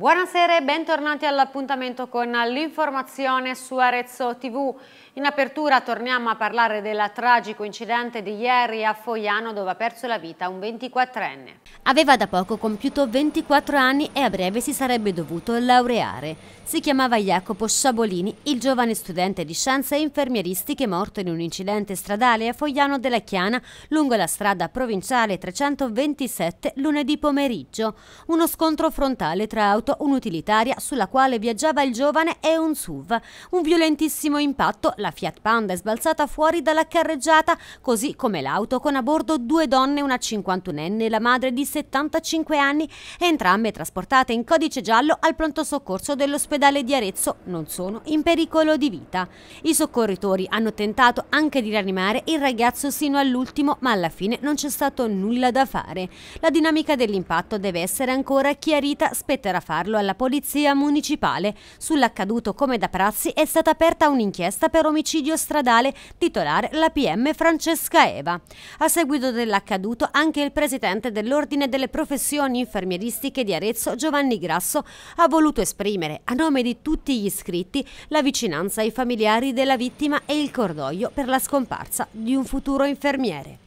Buonasera e bentornati all'appuntamento con l'informazione su Arezzo TV. In apertura torniamo a parlare del tragico incidente di ieri a Foiano dove ha perso la vita un 24enne. Aveva da poco compiuto 24 anni e a breve si sarebbe dovuto laureare. Si chiamava Jacopo Sciabolini, il giovane studente di scienze infermieristiche morto in un incidente stradale a Fogliano della Chiana lungo la strada provinciale 327 lunedì pomeriggio. Uno scontro frontale tra auto, un'utilitaria sulla quale viaggiava il giovane e un SUV. Un violentissimo impatto, la la Fiat Panda è sbalzata fuori dalla carreggiata, così come l'auto con a bordo due donne, una 51enne e la madre di 75 anni, entrambe trasportate in codice giallo al pronto soccorso dell'ospedale di Arezzo, non sono in pericolo di vita. I soccorritori hanno tentato anche di rianimare il ragazzo sino all'ultimo, ma alla fine non c'è stato nulla da fare. La dinamica dell'impatto deve essere ancora chiarita, spetterà farlo alla polizia municipale. Sull'accaduto, come da prassi è stata aperta un'inchiesta per omicidio stradale, titolare la PM Francesca Eva. A seguito dell'accaduto anche il presidente dell'Ordine delle professioni infermieristiche di Arezzo, Giovanni Grasso, ha voluto esprimere a nome di tutti gli iscritti la vicinanza ai familiari della vittima e il cordoglio per la scomparsa di un futuro infermiere.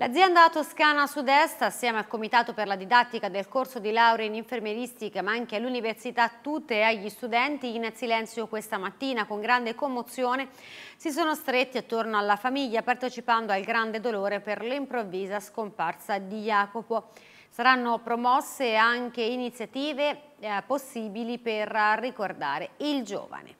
L'azienda Toscana Sud-Est, assieme al Comitato per la didattica del corso di laurea in infermieristica, ma anche all'università tutte e agli studenti, in silenzio questa mattina con grande commozione, si sono stretti attorno alla famiglia partecipando al grande dolore per l'improvvisa scomparsa di Jacopo. Saranno promosse anche iniziative eh, possibili per ricordare il giovane.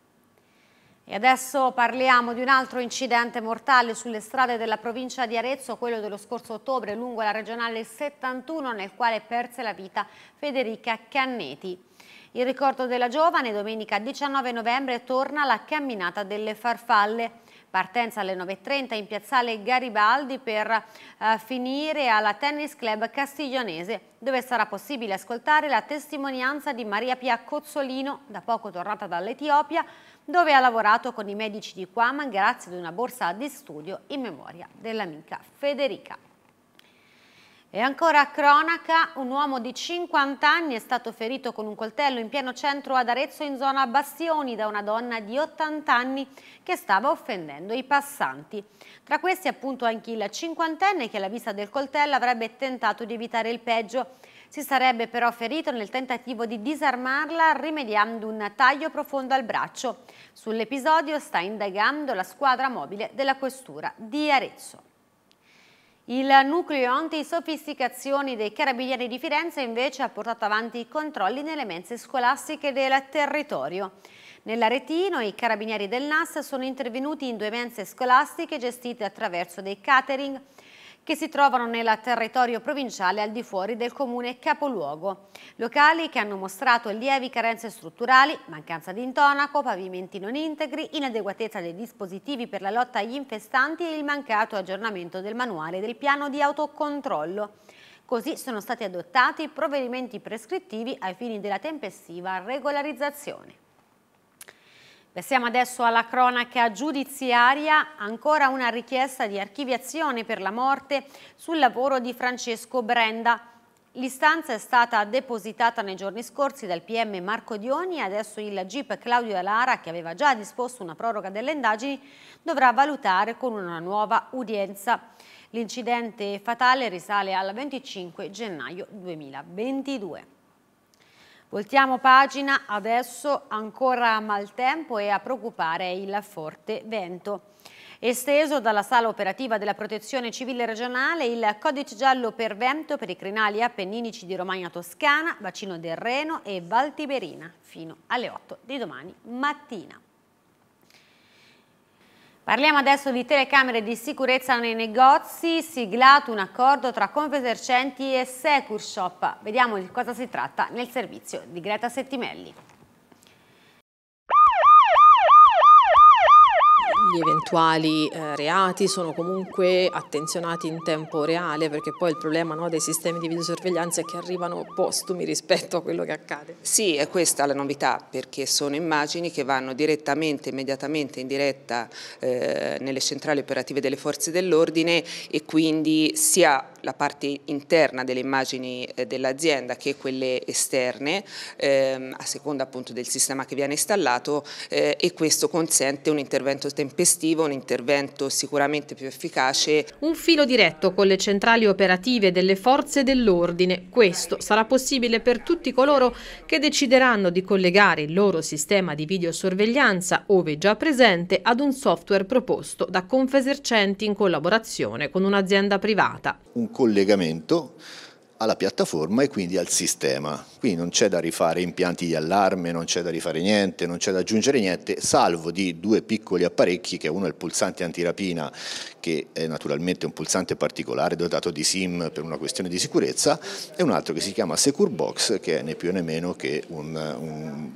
E adesso parliamo di un altro incidente mortale sulle strade della provincia di Arezzo, quello dello scorso ottobre lungo la regionale 71 nel quale perse la vita Federica Canneti. Il ricordo della giovane domenica 19 novembre torna la camminata delle farfalle. Partenza alle 9.30 in piazzale Garibaldi per eh, finire alla Tennis Club Castiglionese, dove sarà possibile ascoltare la testimonianza di Maria Pia Cozzolino, da poco tornata dall'Etiopia, dove ha lavorato con i medici di Quaman grazie ad una borsa di studio in memoria dell'amica Federica. E ancora a cronaca, un uomo di 50 anni è stato ferito con un coltello in pieno centro ad Arezzo in zona Bastioni da una donna di 80 anni che stava offendendo i passanti. Tra questi appunto anche il cinquantenne che alla vista del coltello avrebbe tentato di evitare il peggio si sarebbe però ferito nel tentativo di disarmarla rimediando un taglio profondo al braccio. Sull'episodio sta indagando la squadra mobile della questura di Arezzo. Il nucleo antisofisticazioni dei carabinieri di Firenze invece ha portato avanti i controlli nelle mense scolastiche del territorio. Nell'Aretino i carabinieri del NAS sono intervenuti in due mense scolastiche gestite attraverso dei catering che si trovano nel territorio provinciale al di fuori del comune capoluogo. Locali che hanno mostrato lievi carenze strutturali, mancanza di intonaco, pavimenti non integri, inadeguatezza dei dispositivi per la lotta agli infestanti e il mancato aggiornamento del manuale del piano di autocontrollo. Così sono stati adottati provvedimenti prescrittivi ai fini della tempestiva regolarizzazione. Passiamo adesso alla cronaca giudiziaria, ancora una richiesta di archiviazione per la morte sul lavoro di Francesco Brenda. L'istanza è stata depositata nei giorni scorsi dal PM Marco Dioni e adesso il GIP Claudio Alara, che aveva già disposto una proroga delle indagini, dovrà valutare con una nuova udienza. L'incidente fatale risale al 25 gennaio 2022. Voltiamo pagina, adesso ancora maltempo e a preoccupare il forte vento. Esteso dalla sala operativa della protezione civile regionale il codice giallo per vento per i crinali appenninici di Romagna Toscana, bacino del Reno e Valtiberina fino alle 8 di domani mattina. Parliamo adesso di telecamere di sicurezza nei negozi, siglato un accordo tra Confesercenti e Securshop. Vediamo di cosa si tratta nel servizio di Greta Settimelli. gli eventuali eh, reati sono comunque attenzionati in tempo reale perché poi il problema no, dei sistemi di videosorveglianza è che arrivano postumi rispetto a quello che accade. Sì, è questa la novità perché sono immagini che vanno direttamente, immediatamente in diretta eh, nelle centrali operative delle forze dell'ordine e quindi sia la parte interna delle immagini eh, dell'azienda che quelle esterne, ehm, a seconda appunto del sistema che viene installato eh, e questo consente un intervento tempestivo, un intervento sicuramente più efficace. Un filo diretto con le centrali operative delle forze dell'ordine, questo sarà possibile per tutti coloro che decideranno di collegare il loro sistema di videosorveglianza, ove già presente, ad un software proposto da Confesercenti in collaborazione con un'azienda privata. Un collegamento alla piattaforma e quindi al sistema. Quindi non c'è da rifare impianti di allarme, non c'è da rifare niente, non c'è da aggiungere niente, salvo di due piccoli apparecchi, che uno è il pulsante antirapina, che è naturalmente un pulsante particolare dotato di SIM per una questione di sicurezza, e un altro che si chiama Secure Box, che è né più né meno che un, un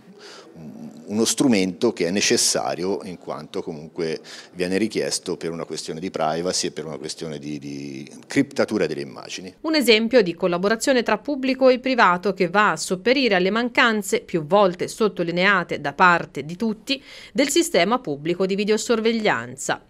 uno strumento che è necessario in quanto comunque viene richiesto per una questione di privacy e per una questione di, di criptatura delle immagini. Un esempio di collaborazione tra pubblico e privato che va a sopperire alle mancanze più volte sottolineate da parte di tutti del sistema pubblico di videosorveglianza.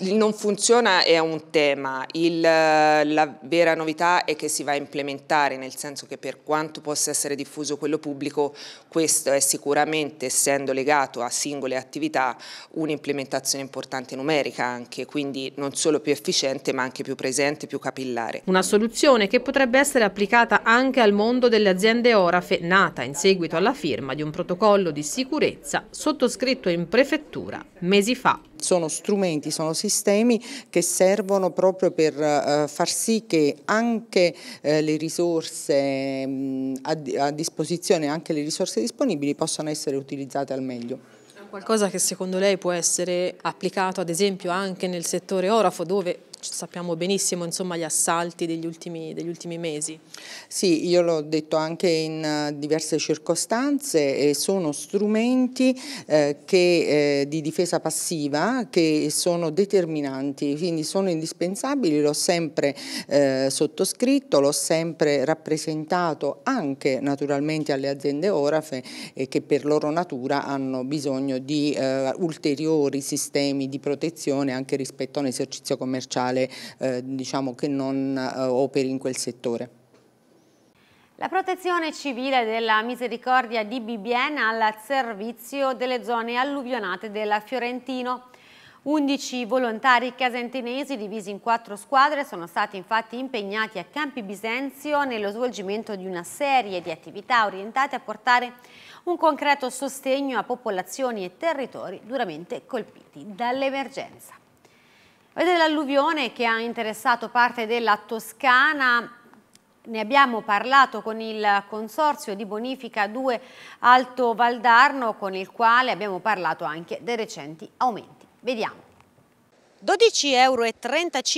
non funziona è un tema, Il, la vera novità è che si va a implementare, nel senso che per quanto possa essere diffuso quello pubblico, questo è sicuramente se essendo legato a singole attività, un'implementazione importante numerica anche, quindi non solo più efficiente ma anche più presente, più capillare. Una soluzione che potrebbe essere applicata anche al mondo delle aziende Orafe, nata in seguito alla firma di un protocollo di sicurezza sottoscritto in prefettura mesi fa sono strumenti, sono sistemi che servono proprio per eh, far sì che anche eh, le risorse mm, a, disposizione, anche le risorse disponibili possano essere utilizzate sfruttate al meglio. Qualcosa che secondo lei può essere applicato ad esempio anche nel settore orafo dove sappiamo benissimo insomma, gli assalti degli ultimi, degli ultimi mesi. Sì, io l'ho detto anche in eh, diverse circostanze, eh, sono strumenti eh, che, eh, di difesa passiva che sono determinanti, quindi sono indispensabili, l'ho sempre eh, sottoscritto, l'ho sempre rappresentato anche naturalmente alle aziende orafe che per loro natura hanno bisogno di eh, ulteriori sistemi di protezione anche rispetto a un esercizio commerciale industriale eh, diciamo, che non eh, operi in quel settore. La protezione civile della misericordia di Bibiena al servizio delle zone alluvionate della Fiorentino. 11 volontari casentinesi divisi in quattro squadre sono stati infatti impegnati a Campi Bisenzio nello svolgimento di una serie di attività orientate a portare un concreto sostegno a popolazioni e territori duramente colpiti dall'emergenza. Vedete l'alluvione che ha interessato parte della Toscana, ne abbiamo parlato con il Consorzio di Bonifica 2 Alto Valdarno con il quale abbiamo parlato anche dei recenti aumenti. Vediamo. 12,35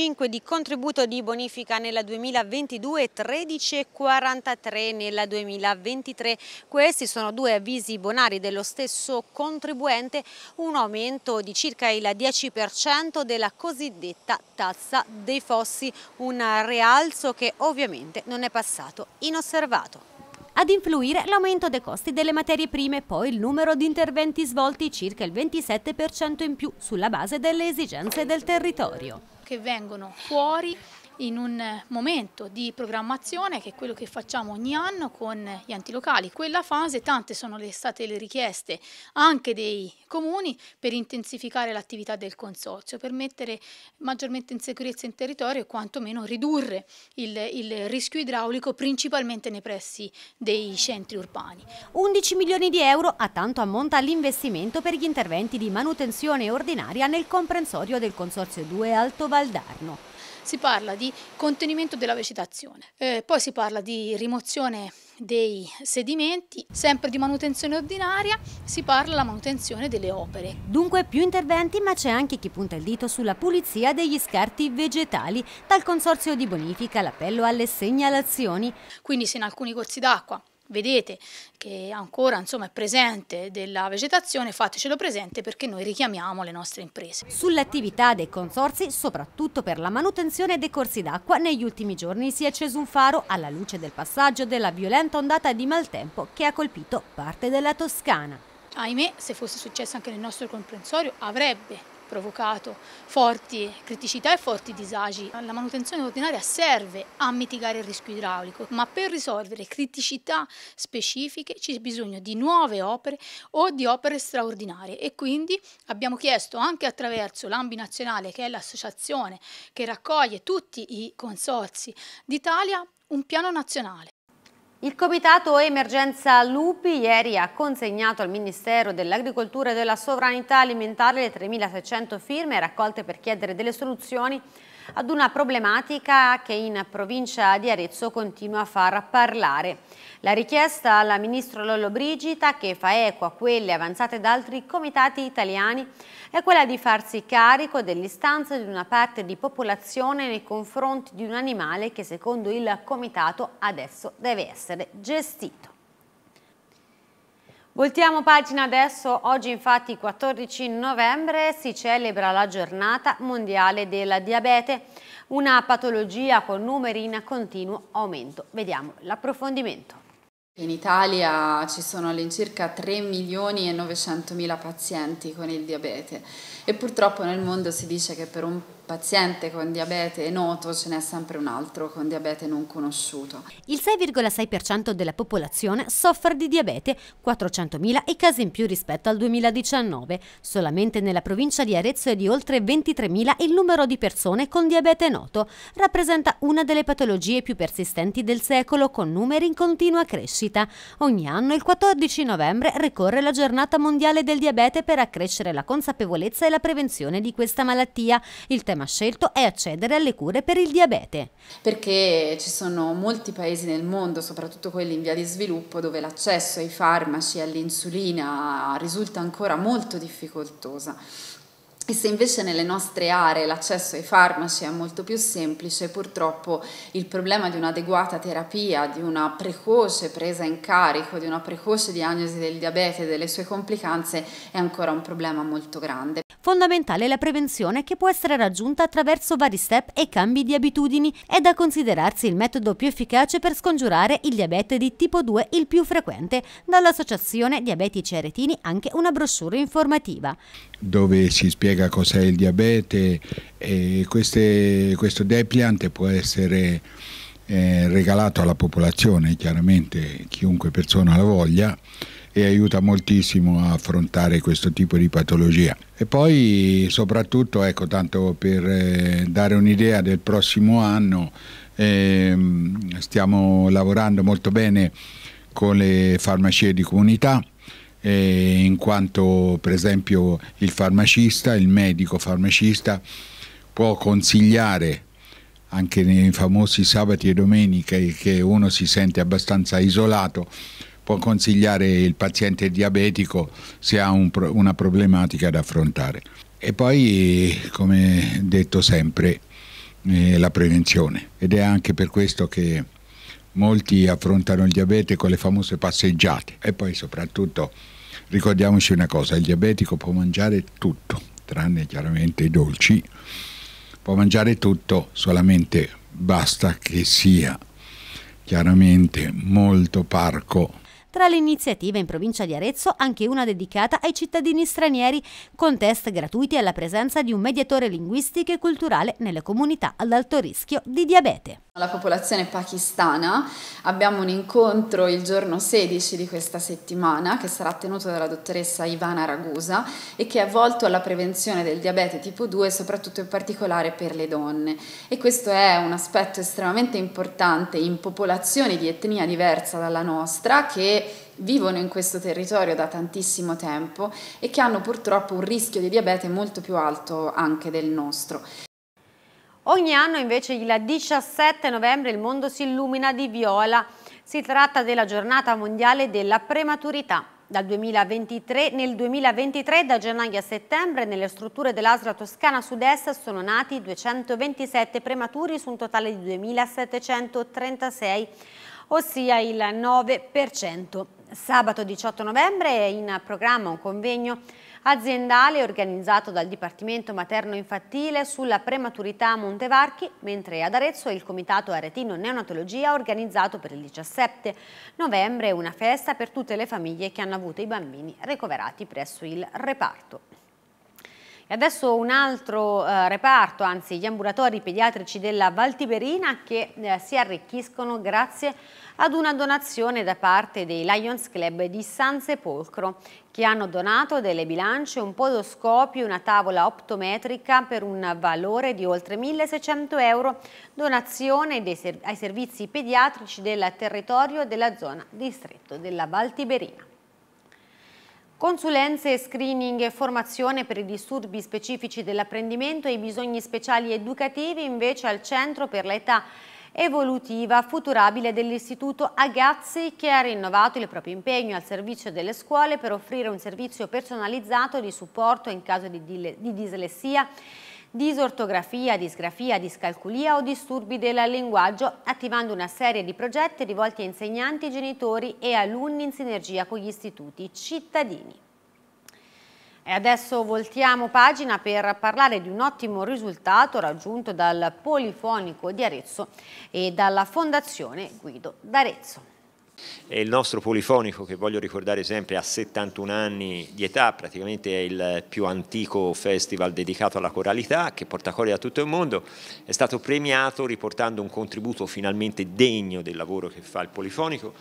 euro di contributo di bonifica nella 2022 e 13,43 nella 2023. Questi sono due avvisi bonari dello stesso contribuente, un aumento di circa il 10% della cosiddetta tazza dei fossi, un rialzo che ovviamente non è passato inosservato. Ad influire l'aumento dei costi delle materie prime poi il numero di interventi svolti circa il 27% in più sulla base delle esigenze del territorio. Che vengono fuori in un momento di programmazione che è quello che facciamo ogni anno con gli antilocali. Quella fase tante sono le, state le richieste anche dei comuni per intensificare l'attività del consorzio, per mettere maggiormente in sicurezza in territorio e quantomeno ridurre il, il rischio idraulico principalmente nei pressi dei centri urbani. 11 milioni di euro a tanto ammonta l'investimento per gli interventi di manutenzione ordinaria nel comprensorio del Consorzio 2 Alto Valdarno si parla di contenimento della vegetazione, eh, poi si parla di rimozione dei sedimenti, sempre di manutenzione ordinaria, si parla della manutenzione delle opere. Dunque più interventi ma c'è anche chi punta il dito sulla pulizia degli scarti vegetali, dal Consorzio di Bonifica l'appello alle segnalazioni. Quindi se in alcuni corsi d'acqua vedete che ancora insomma, è presente della vegetazione, fatecelo presente perché noi richiamiamo le nostre imprese. Sull'attività dei consorsi, soprattutto per la manutenzione dei corsi d'acqua, negli ultimi giorni si è acceso un faro alla luce del passaggio della violenta ondata di maltempo che ha colpito parte della Toscana. Ahimè, se fosse successo anche nel nostro comprensorio, avrebbe provocato forti criticità e forti disagi. La manutenzione ordinaria serve a mitigare il rischio idraulico, ma per risolvere criticità specifiche c'è bisogno di nuove opere o di opere straordinarie e quindi abbiamo chiesto anche attraverso l'Ambi Nazionale, che è l'associazione che raccoglie tutti i consorzi d'Italia, un piano nazionale. Il Comitato Emergenza Lupi ieri ha consegnato al Ministero dell'Agricoltura e della Sovranità Alimentare le 3.600 firme raccolte per chiedere delle soluzioni ad una problematica che in provincia di Arezzo continua a far parlare. La richiesta alla ministro Lollobrigida, che fa eco a quelle avanzate da altri comitati italiani, è quella di farsi carico dell'istanza di una parte di popolazione nei confronti di un animale che secondo il comitato adesso deve essere gestito. Voltiamo pagina adesso, oggi infatti 14 novembre si celebra la giornata mondiale della diabete, una patologia con numeri in continuo aumento. Vediamo l'approfondimento. In Italia ci sono all'incirca 3 milioni e 900 mila pazienti con il diabete e purtroppo nel mondo si dice che per un paziente con diabete noto ce n'è sempre un altro con diabete non conosciuto. Il 6,6% della popolazione soffre di diabete, 400.000 i casi in più rispetto al 2019. Solamente nella provincia di Arezzo è di oltre 23.000 il numero di persone con diabete noto. Rappresenta una delle patologie più persistenti del secolo con numeri in continua crescita. Ogni anno il 14 novembre ricorre la giornata mondiale del diabete per accrescere la consapevolezza e la prevenzione di questa malattia. Il sistema scelto è accedere alle cure per il diabete. Perché ci sono molti paesi nel mondo, soprattutto quelli in via di sviluppo, dove l'accesso ai farmaci e all'insulina risulta ancora molto difficoltosa e se invece nelle nostre aree l'accesso ai farmaci è molto più semplice, purtroppo il problema di un'adeguata terapia, di una precoce presa in carico, di una precoce diagnosi del diabete e delle sue complicanze è ancora un problema molto grande. Fondamentale è la prevenzione che può essere raggiunta attraverso vari step e cambi di abitudini. È da considerarsi il metodo più efficace per scongiurare il diabete di tipo 2, il più frequente. Dall'Associazione Diabetici Aretini anche una brochure informativa. Dove si spiega spiega cos'è il diabete e queste, questo depliant può essere eh, regalato alla popolazione, chiaramente chiunque persona la voglia e aiuta moltissimo a affrontare questo tipo di patologia. E poi soprattutto, ecco, tanto per eh, dare un'idea del prossimo anno, ehm, stiamo lavorando molto bene con le farmacie di comunità eh, in quanto per esempio il farmacista, il medico farmacista può consigliare anche nei famosi sabati e domeniche che uno si sente abbastanza isolato, può consigliare il paziente diabetico se ha un, una problematica da affrontare. E poi, come detto sempre, eh, la prevenzione. Ed è anche per questo che molti affrontano il diabete con le famose passeggiate e poi soprattutto Ricordiamoci una cosa, il diabetico può mangiare tutto, tranne chiaramente i dolci, può mangiare tutto, solamente basta che sia chiaramente molto parco tra le iniziative in provincia di Arezzo anche una dedicata ai cittadini stranieri, con test gratuiti alla presenza di un mediatore linguistico e culturale nelle comunità ad alto rischio di diabete. La popolazione pakistana abbiamo un incontro il giorno 16 di questa settimana che sarà tenuto dalla dottoressa Ivana Ragusa e che è volto alla prevenzione del diabete tipo 2 soprattutto in particolare per le donne e questo è un aspetto estremamente importante in popolazioni di etnia diversa dalla nostra che vivono in questo territorio da tantissimo tempo e che hanno purtroppo un rischio di diabete molto più alto anche del nostro. Ogni anno invece il 17 novembre il mondo si illumina di viola. Si tratta della giornata mondiale della prematurità. Dal 2023, nel 2023, da gennaio a settembre, nelle strutture dell'Asla Toscana Sud-Est sono nati 227 prematuri su un totale di 2.736 ossia il 9%. Sabato 18 novembre è in programma un convegno aziendale organizzato dal Dipartimento Materno-Infantile sulla prematurità a Montevarchi, mentre ad Arezzo il Comitato Aretino Neonatologia ha organizzato per il 17 novembre una festa per tutte le famiglie che hanno avuto i bambini ricoverati presso il reparto. E adesso un altro eh, reparto, anzi gli ambulatori pediatrici della Valtiberina che eh, si arricchiscono grazie ad una donazione da parte dei Lions Club di San Sepolcro che hanno donato delle bilance, un podoscopio e una tavola optometrica per un valore di oltre 1.600 euro, donazione ser ai servizi pediatrici del territorio della zona distretto della Valtiberina. Consulenze, screening e formazione per i disturbi specifici dell'apprendimento e i bisogni speciali educativi invece al centro per l'età evolutiva futurabile dell'Istituto Agazzi che ha rinnovato il proprio impegno al servizio delle scuole per offrire un servizio personalizzato di supporto in caso di, di dislessia disortografia, disgrafia, discalculia o disturbi del linguaggio, attivando una serie di progetti rivolti a insegnanti, genitori e alunni in sinergia con gli istituti cittadini. E adesso voltiamo pagina per parlare di un ottimo risultato raggiunto dal Polifonico di Arezzo e dalla Fondazione Guido d'Arezzo. E il nostro polifonico, che voglio ricordare sempre, ha 71 anni di età, praticamente è il più antico festival dedicato alla coralità, che porta cori da tutto il mondo, è stato premiato riportando un contributo finalmente degno del lavoro che fa il polifonico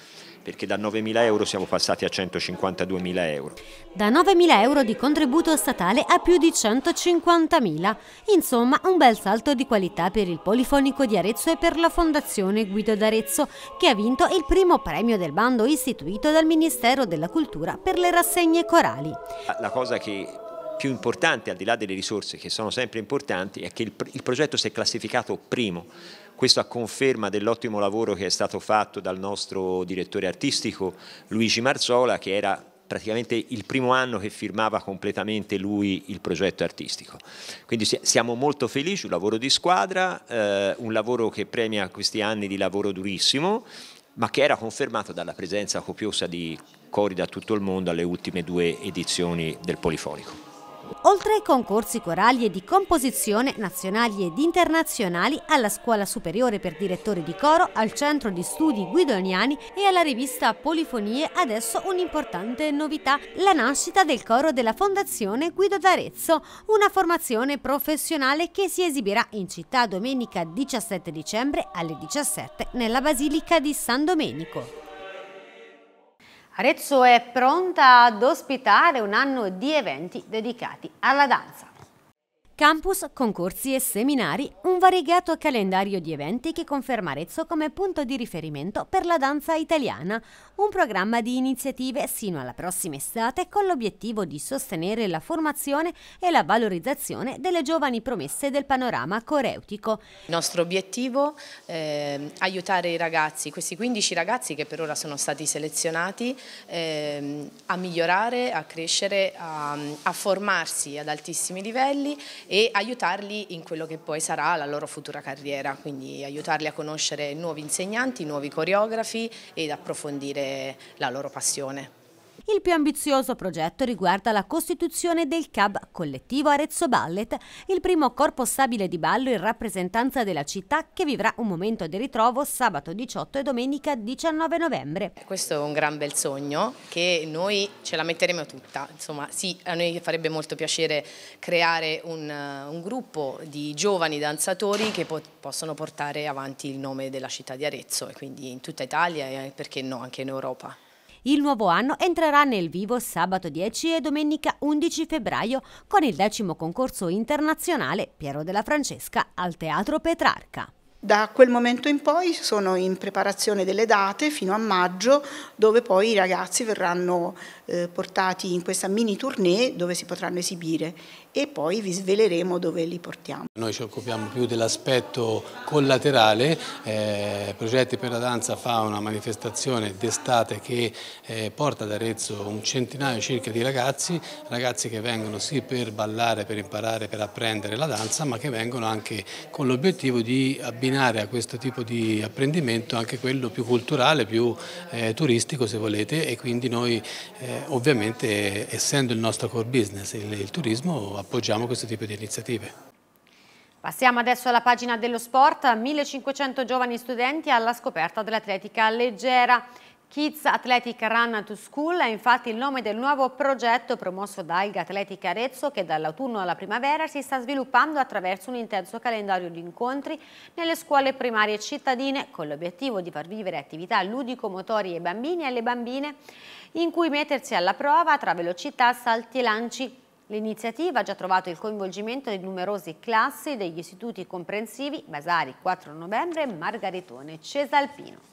perché da 9.000 euro siamo passati a 152.000 euro. Da 9.000 euro di contributo statale a più di 150.000, insomma un bel salto di qualità per il Polifonico di Arezzo e per la Fondazione Guido d'Arezzo, che ha vinto il primo premio del bando istituito dal Ministero della Cultura per le rassegne corali. La cosa che più importante, al di là delle risorse che sono sempre importanti, è che il, il progetto si è classificato primo. Questo a conferma dell'ottimo lavoro che è stato fatto dal nostro direttore artistico Luigi Marzola, che era praticamente il primo anno che firmava completamente lui il progetto artistico. Quindi siamo molto felici, un lavoro di squadra, eh, un lavoro che premia questi anni di lavoro durissimo, ma che era confermato dalla presenza copiosa di cori da tutto il mondo alle ultime due edizioni del Polifonico. Oltre ai concorsi corali e di composizione nazionali ed internazionali, alla Scuola Superiore per Direttori di Coro, al Centro di Studi Guidoniani e alla rivista Polifonie, adesso un'importante novità, la nascita del coro della Fondazione Guido d'Arezzo, una formazione professionale che si esibirà in città domenica 17 dicembre alle 17 nella Basilica di San Domenico. Arezzo è pronta ad ospitare un anno di eventi dedicati alla danza. Campus, concorsi e seminari, un variegato calendario di eventi che conferma Arezzo come punto di riferimento per la danza italiana, un programma di iniziative sino alla prossima estate con l'obiettivo di sostenere la formazione e la valorizzazione delle giovani promesse del panorama coreutico. Il nostro obiettivo è eh, aiutare i ragazzi, questi 15 ragazzi che per ora sono stati selezionati, ehm, a migliorare, a crescere, a, a formarsi ad altissimi livelli e aiutarli in quello che poi sarà la loro futura carriera, quindi aiutarli a conoscere nuovi insegnanti, nuovi coreografi ed approfondire la loro passione. Il più ambizioso progetto riguarda la costituzione del CAB collettivo Arezzo Ballet, il primo corpo stabile di ballo in rappresentanza della città che vivrà un momento di ritrovo sabato 18 e domenica 19 novembre. Eh, questo è un gran bel sogno che noi ce la metteremo tutta, insomma sì, a noi farebbe molto piacere creare un, un gruppo di giovani danzatori che po possono portare avanti il nome della città di Arezzo e quindi in tutta Italia e perché no anche in Europa. Il nuovo anno entrerà nel vivo sabato 10 e domenica 11 febbraio con il decimo concorso internazionale Piero della Francesca al Teatro Petrarca. Da quel momento in poi sono in preparazione delle date fino a maggio dove poi i ragazzi verranno eh, portati in questa mini tournée dove si potranno esibire e poi vi sveleremo dove li portiamo. Noi ci occupiamo più dell'aspetto collaterale, eh, Progetti per la Danza fa una manifestazione d'estate che eh, porta ad Arezzo un centinaio circa di ragazzi, ragazzi che vengono sì per ballare, per imparare, per apprendere la danza, ma che vengono anche con l'obiettivo di abbinare a questo tipo di apprendimento anche quello più culturale, più eh, turistico se volete e quindi noi eh, ovviamente essendo il nostro core business, il, il turismo, appoggiamo questo tipo di iniziative. Passiamo adesso alla pagina dello sport, 1500 giovani studenti alla scoperta dell'atletica leggera. Kids Athletic Run to School è infatti il nome del nuovo progetto promosso da Alga Atletica Arezzo che dall'autunno alla primavera si sta sviluppando attraverso un intenso calendario di incontri nelle scuole primarie cittadine con l'obiettivo di far vivere attività ludico-motori ai bambini e alle bambine in cui mettersi alla prova tra velocità, salti e lanci L'iniziativa ha già trovato il coinvolgimento di numerose classi degli istituti comprensivi Basari 4 novembre, Margaritone e Cesalpino.